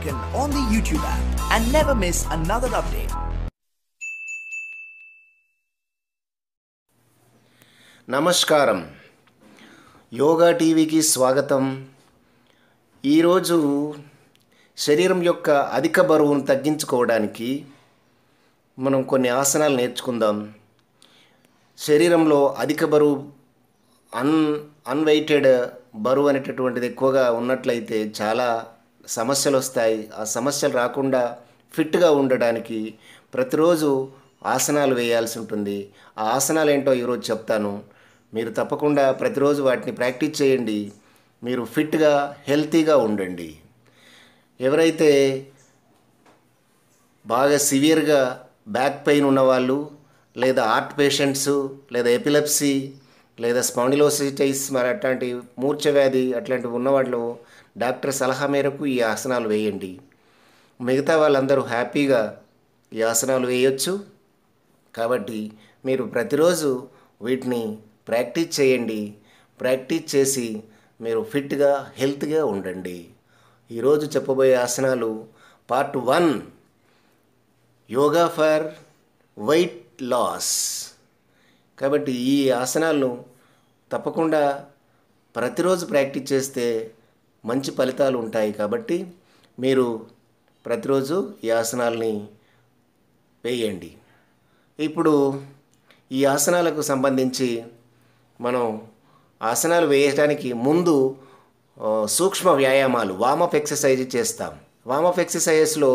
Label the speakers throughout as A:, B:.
A: icon on the YouTube app and never miss another update. నమస్కారం యోగా టీవీకి స్వాగతం ఈరోజు శరీరం యొక్క అధిక బరువును తగ్గించుకోవడానికి మనం కొన్ని ఆసనాలు నేర్చుకుందాం శరీరంలో అధిక బరువు అన్ అన్వైటెడ్ బరువు అనేటటువంటిది ఎక్కువగా ఉన్నట్లయితే చాలా సమస్యలు వస్తాయి ఆ సమస్యలు రాకుండా ఫిట్గా ఉండడానికి ప్రతిరోజు ఆసనాలు వేయాల్సి ఉంటుంది ఆ ఆసనాలు ఏంటో ఈరోజు చెప్తాను మీరు తప్పకుండా ప్రతిరోజు వాటిని ప్రాక్టీస్ చేయండి మీరు ఫిట్గా హెల్తీగా ఉండండి ఎవరైతే బాగా సివియర్గా బ్యాక్ పెయిన్ ఉన్నవాళ్ళు లేదా ఆర్ట్ పేషెంట్స్ లేదా ఎపిలెప్సీ లేదా స్పాండిలోసిటైస్ మరి అట్లాంటి మూర్ఛవ్యాధి అట్లాంటివి ఉన్నవాళ్ళు డాక్టర్ సలహా మేరకు ఈ ఆసనాలు వేయండి మిగతా వాళ్ళందరూ హ్యాపీగా ఈ ఆసనాలు వేయొచ్చు కాబట్టి మీరు ప్రతిరోజు వీటిని ప్రాక్టీస్ చేయండి ప్రాక్టీస్ చేసి మీరు ఫిట్గా హెల్త్గా ఉండండి ఈరోజు చెప్పబోయే ఆసనాలు part one yoga for weight loss కాబట్టి ఈ ఆసనాలను తప్పకుండా ప్రతిరోజు ప్రాక్టీస్ చేస్తే మంచి ఫలితాలు ఉంటాయి కాబట్టి మీరు ప్రతిరోజు ఈ ఆసనాలని వేయండి ఇప్పుడు ఈ ఆసనాలకు సంబంధించి మనం ఆసనాలు వేయడానికి ముందు సూక్ష్మ వ్యాయామాలు వామప్ ఎక్సర్సైజ్ చేస్తాం వామప్ ఎక్సర్సైజెస్లో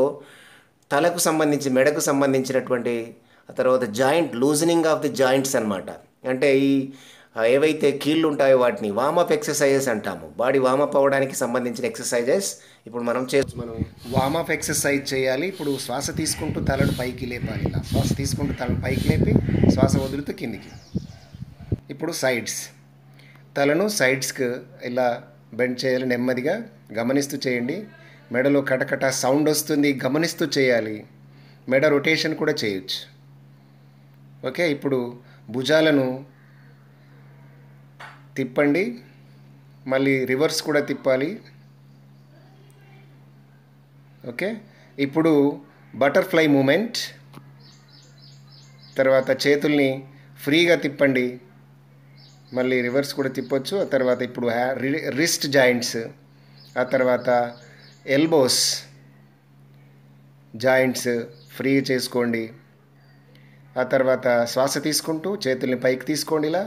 A: తలకు సంబంధించి మెడకు సంబంధించినటువంటి ఆ తర్వాత joint loosening of the joints అనమాట అంటే ఈ ఏవైతే కీళ్ళు ఉంటాయో వాటిని వామప్ ఎక్సర్సైజెస్ అంటాము బాడీ వామప్ అవ్వడానికి సంబంధించిన ఎక్సర్సైజెస్ ఇప్పుడు మనం చే మనం వామప్ ఎక్సర్సైజ్ చేయాలి ఇప్పుడు శ్వాస తీసుకుంటూ తలను పైకి లేపాలి ఇలా శ్వాస తీసుకుంటూ తలను పైకి లేపి శ్వాస వదులుతూ కిందికి ఇప్పుడు సైడ్స్ తలను సైడ్స్కి ఇలా బెండ్ చేయాలి నెమ్మదిగా గమనిస్తూ చేయండి మెడలో కటకట సౌండ్ వస్తుంది గమనిస్తూ చేయాలి మెడ రొటేషన్ కూడా చేయొచ్చు ఓకే ఇప్పుడు భుజాలను తిప్పండి మళ్ళీ రివర్స్ కూడా తిప్పాలి ఓకే ఇప్పుడు బటర్ఫ్లై మూమెంట్ తర్వాత చేతుల్ని ఫ్రీగా తిప్పండి మళ్ళీ రివర్స్ కూడా తిప్పొచ్చు ఆ తర్వాత ఇప్పుడు రిస్ట్ జాయింట్స్ ఆ తర్వాత ఎల్బోస్ జాయింట్స్ ఫ్రీ చేసుకోండి ఆ తర్వాత శ్వాస తీసుకుంటూ చేతుల్ని పైకి తీసుకోండి ఇలా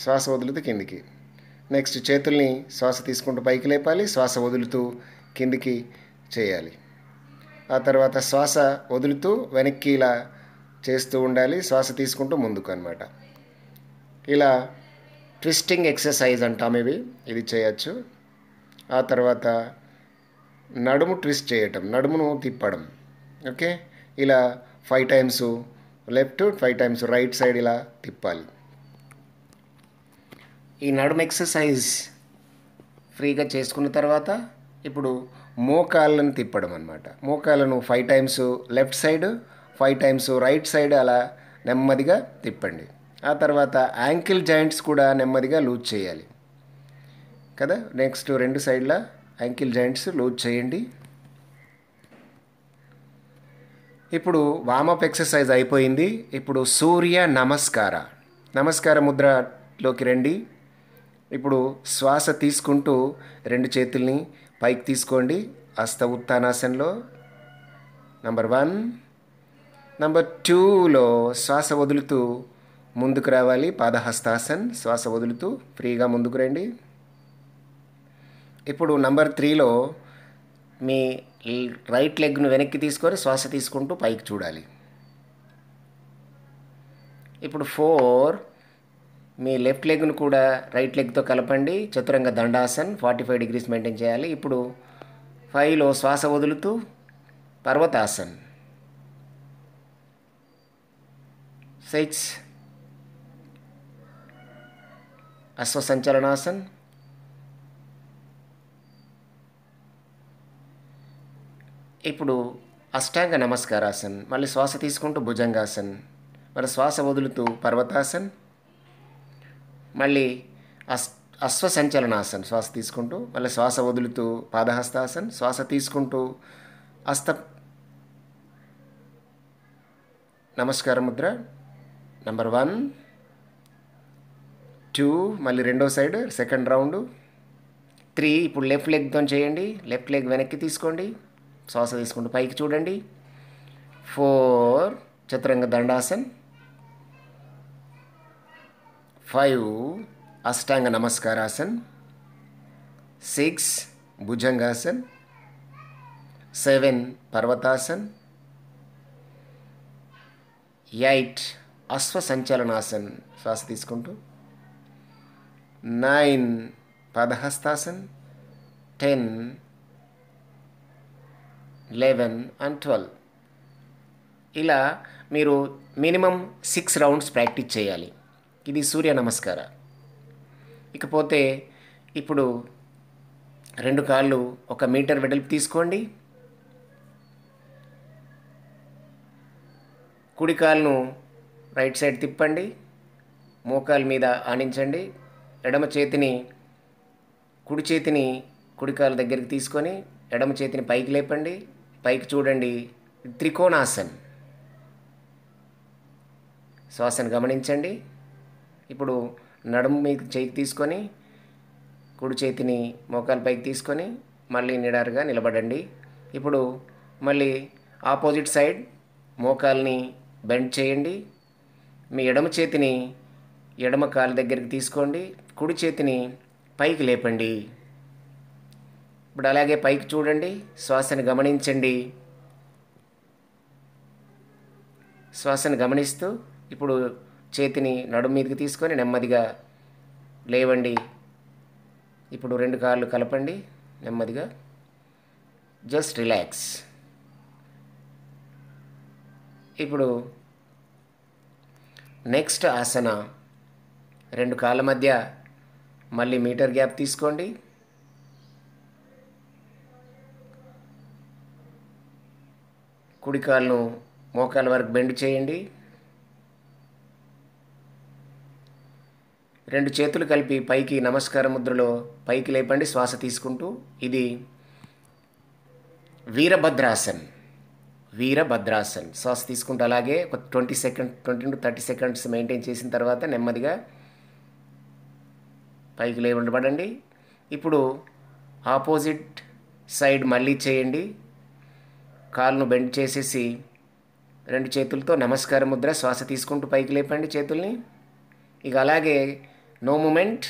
A: శ్వాస వదులుతూ కిందికి నెక్స్ట్ చేతుల్ని శ్వాస తీసుకుంటూ పైకి లేపాలి శ్వాస వదులుతూ కిందికి చేయాలి ఆ తర్వాత శ్వాస వదులుతూ వెనక్కి ఇలా చేస్తూ ఉండాలి శ్వాస తీసుకుంటూ ముందుకు అనమాట ఇలా ట్విస్టింగ్ ఎక్సర్సైజ్ అంటాం ఇవి ఇది చేయొచ్చు ఆ తర్వాత నడుము ట్విస్ట్ చేయటం నడుమును తిప్పడం ఓకే ఇలా five times left five times right side ఇలా తిప్పాలి ఈ నడుము ఎక్సర్సైజ్ ఫ్రీగా చేసుకున్న తర్వాత ఇప్పుడు మోకాళ్ళను తిప్పడం అనమాట మోకాళ్ళను five times left side five times right side అలా నెమ్మదిగా తిప్పండి ఆ తర్వాత యాంకిల్ జాయింట్స్ కూడా నెమ్మదిగా లూజ్ చేయాలి కదా నెక్స్ట్ రెండు సైడ్ల యాంకిల్ జాయింట్స్ లూజ్ చేయండి ఇప్పుడు వామప్ ఎక్సర్సైజ్ అయిపోయింది ఇప్పుడు సూర్య నమస్కార నమస్కార ముద్రలోకి రండి ఇప్పుడు శ్వాస తీసుకుంటూ రెండు చేతుల్ని పైకి తీసుకోండి హస్త ఉత్నాసంలో నంబర్ వన్ నంబర్ టూలో శ్వాస వదులుతూ ముందుకు రావాలి పాదహస్తాసన్ శ్వాస వదులుతూ ఫ్రీగా ముందుకు రండి ఇప్పుడు నంబర్ త్రీలో మీ రైట్ లెగ్ను వెనక్కి తీసుకొని శ్వాస తీసుకుంటూ పైకి చూడాలి ఇప్పుడు ఫోర్ మీ లెఫ్ట్ లెగ్ను కూడా రైట్ లెగ్తో కలపండి చతురంగ దండాసన్ ఫార్టీ ఫైవ్ డిగ్రీస్ మెయింటైన్ చేయాలి ఇప్పుడు ఫైవ్లో శ్వాస వదులుతూ పర్వతాసన్ సైట్స్ అశ్వసంచలనాసన్ ఇప్పుడు అష్టాంగ నమస్కారాసన్ మళ్ళీ శ్వాస తీసుకుంటూ భుజంగాసన్ మరి శ్వాస వదులుతూ పర్వతాసన్ మళ్ళీ అస్ అశ్వసంచలనాసన్ శ్వాస తీసుకుంటూ మళ్ళీ శ్వాస వదులుతూ పాదహస్తాసన్ శ్వాస తీసుకుంటూ హస్త నమస్కార ముద్ర నంబర్ వన్ టూ మళ్ళీ రెండో సైడ్ సెకండ్ రౌండ్ త్రీ ఇప్పుడు లెఫ్ట్ లెగ్తో చేయండి లెఫ్ట్ లెగ్ వెనక్కి తీసుకోండి శ్వాస తీసుకుంటూ పైకి చూడండి ఫోర్ చతురంగ దండాసన్ ఫైవ్ అష్టాంగ నమస్కారాసన్ సిక్స్ భుజంగాసన్ సెవెన్ పర్వతాసన్ ఎయిట్ అశ్వ సంచలనాసన్ శ్వాస తీసుకుంటూ నైన్ పదహస్తాసన్ టెన్ లెవెన్ అండ్ ట్వెల్వ్ ఇలా మీరు మినిమం సిక్స్ రౌండ్స్ ప్రాక్టీస్ చేయాలి ఇది సూర్య నమస్కార ఇకపోతే ఇప్పుడు రెండు కాళ్ళు ఒక మీటర్ వెడల్పు తీసుకోండి కుడి కాళ్ళను రైట్ సైడ్ తిప్పండి మోకాల మీద ఆనించండి ఎడమ చేతిని కుడి చేతిని కుడికాల దగ్గరికి తీసుకొని ఎడమ చేతిని పైకి లేపండి పైకి చూడండి త్రికోణాసన్ శ్వాసను గమనించండి ఇప్పుడు నడుము మీద చేయి తీసుకొని కుడి చేతిని మోకాలు పైకి తీసుకొని మళ్ళీ నిడారుగా నిలబడండి ఇప్పుడు మళ్ళీ ఆపోజిట్ సైడ్ మోకాల్ని బెండ్ చేయండి మీ ఎడమ చేతిని ఎడమ కాలు దగ్గరికి తీసుకోండి కుడి చేతిని పైకి లేపండి ఇప్పుడు అలాగే పైకి చూడండి శ్వాసను గమనించండి శ్వాసను గమనిస్తూ ఇప్పుడు చేతిని నడుము మీదకి తీసుకొని నెమ్మదిగా లేవండి ఇప్పుడు రెండు కాళ్ళు కలపండి నెమ్మదిగా జస్ట్ రిలాక్స్ ఇప్పుడు నెక్స్ట్ ఆసన రెండు కాళ్ళ మధ్య మళ్ళీ మీటర్ గ్యాప్ తీసుకోండి కుడి కాళ్ళను మోకాల వరకు బెండ్ చేయండి రెండు చేతులు కలిపి పైకి నమస్కార ముద్రలో పైకి లేపండి శ్వాస తీసుకుంటూ ఇది వీరభద్రాసన్ వీరభద్రాసన్ శ్వాస తీసుకుంటూ అలాగే ఒక twenty second twenty to thirty seconds maintain చేసిన తర్వాత నెమ్మదిగా పైకి లేవండబడండి ఇప్పుడు ఆపోజిట్ సైడ్ మళ్ళీ చేయండి కాలును బెండ్ చేసేసి రెండు చేతులతో నమస్కార ముద్ర శ్వాస తీసుకుంటూ పైకి లేపండి చేతుల్ని ఇక అలాగే నో మూమెంట్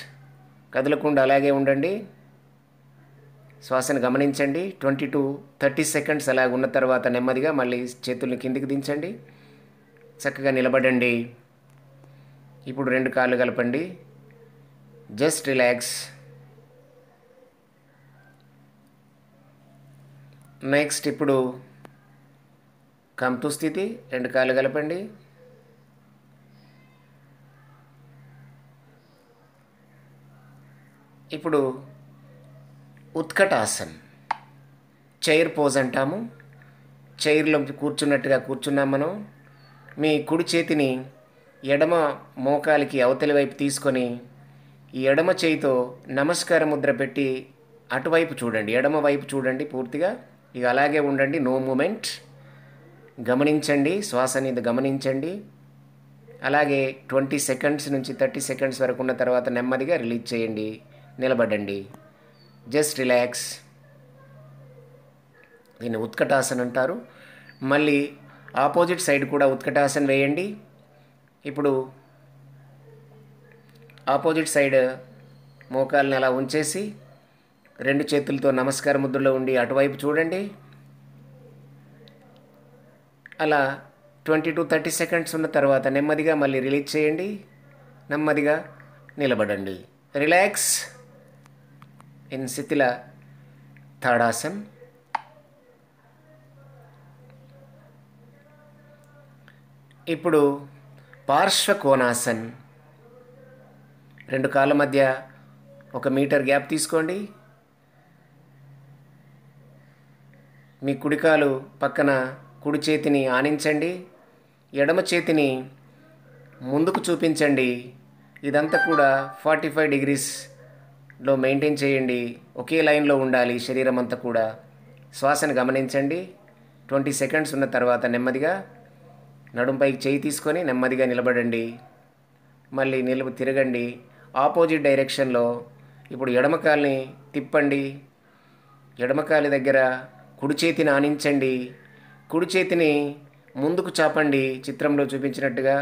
A: కదలకుండా అలాగే ఉండండి శ్వాసను గమనించండి ట్వంటీ టు థర్టీ సెకండ్స్ అలాగ ఉన్న తర్వాత నెమ్మదిగా మళ్ళీ చేతుల్ని కిందికి దించండి చక్కగా నిలబడండి ఇప్పుడు రెండు కాళ్ళు కలపండి జస్ట్ రిలాక్స్ నెక్స్ట్ ఇప్పుడు కంతు స్థితి రెండు కాళ్ళు కలపండి ఇప్పుడు ఉత్కటాసన్ చైర్ పోజ్ అంటాము చైర్లో కూర్చున్నట్టుగా కూర్చున్నాం మనం మీ కుడి చేతిని ఎడమ మోకాలికి అవతలి వైపు తీసుకొని ఈ ఎడమ చేయితో నమస్కార ముద్ర పెట్టి అటువైపు చూడండి ఎడమ వైపు చూడండి పూర్తిగా ఇక అలాగే ఉండండి నో మూమెంట్ గమనించండి శ్వాస శ్వాసని గమనించండి అలాగే ట్వంటీ సెకండ్స్ నుంచి థర్టీ సెకండ్స్ వరకు ఉన్న తర్వాత నెమ్మదిగా రిలీజ్ చేయండి నిలబడండి జస్ట్ రిలాక్స్ దీన్ని ఉత్కటాసన్ అంటారు మళ్ళీ ఆపోజిట్ సైడ్ కూడా ఉత్కటాసన్ వేయండి ఇప్పుడు ఆపోజిట్ సైడ్ మోకాల్ని అలా ఉంచేసి రెండు చేతులతో నమస్కార ముద్రలో ఉండి అటువైపు చూడండి అలా ట్వంటీ టు థర్టీ సెకండ్స్ ఉన్న తర్వాత నెమ్మదిగా మళ్ళీ రిలీజ్ చేయండి నెమ్మదిగా నిలబడండి రిలాక్స్ in Sithila తాడాసన్ ఇప్పుడు పార్శ్వ రెండు కాళ్ళ మధ్య ఒక మీటర్ గ్యాప్ తీసుకోండి మీ కుడికాలు పక్కన కుడి చేతిని ఆనించండి ఎడమ చేతిని ముందుకు చూపించండి ఇదంతా కూడా ఫార్టీ ఫైవ్ డిగ్రీస్ లో మెయింటైన్ చేయండి ఒకే లైన్లో ఉండాలి శరీరం అంతా కూడా శ్వాసను గమనించండి ట్వంటీ సెకండ్స్ ఉన్న తర్వాత నెమ్మదిగా నడుంపైకి చేయి తీసుకొని నెమ్మదిగా నిలబడండి మళ్ళీ నిలబ తిరగండి ఆపోజిట్ డైరెక్షన్లో ఇప్పుడు ఎడమకాల్ని తిప్పండి ఎడమకాలి దగ్గర కుడి చేతిని ఆనించండి కుడి చేతిని ముందుకు చాపండి చిత్రంలో చూపించినట్టుగా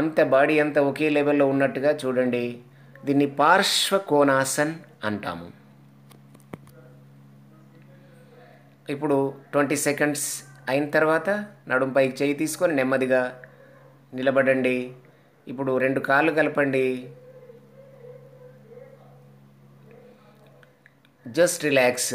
A: అంత బాడీ అంతా ఒకే లెవెల్లో ఉన్నట్టుగా చూడండి దీన్ని పార్శ్వకోణాసన్ అంటాము ఇప్పుడు ట్వంటీ సెకండ్స్ అయిన తర్వాత నడుంపై చేయి తీసుకొని నెమ్మదిగా నిలబడండి ఇప్పుడు రెండు కాళ్ళు కలపండి జస్ట్ రిలాక్స్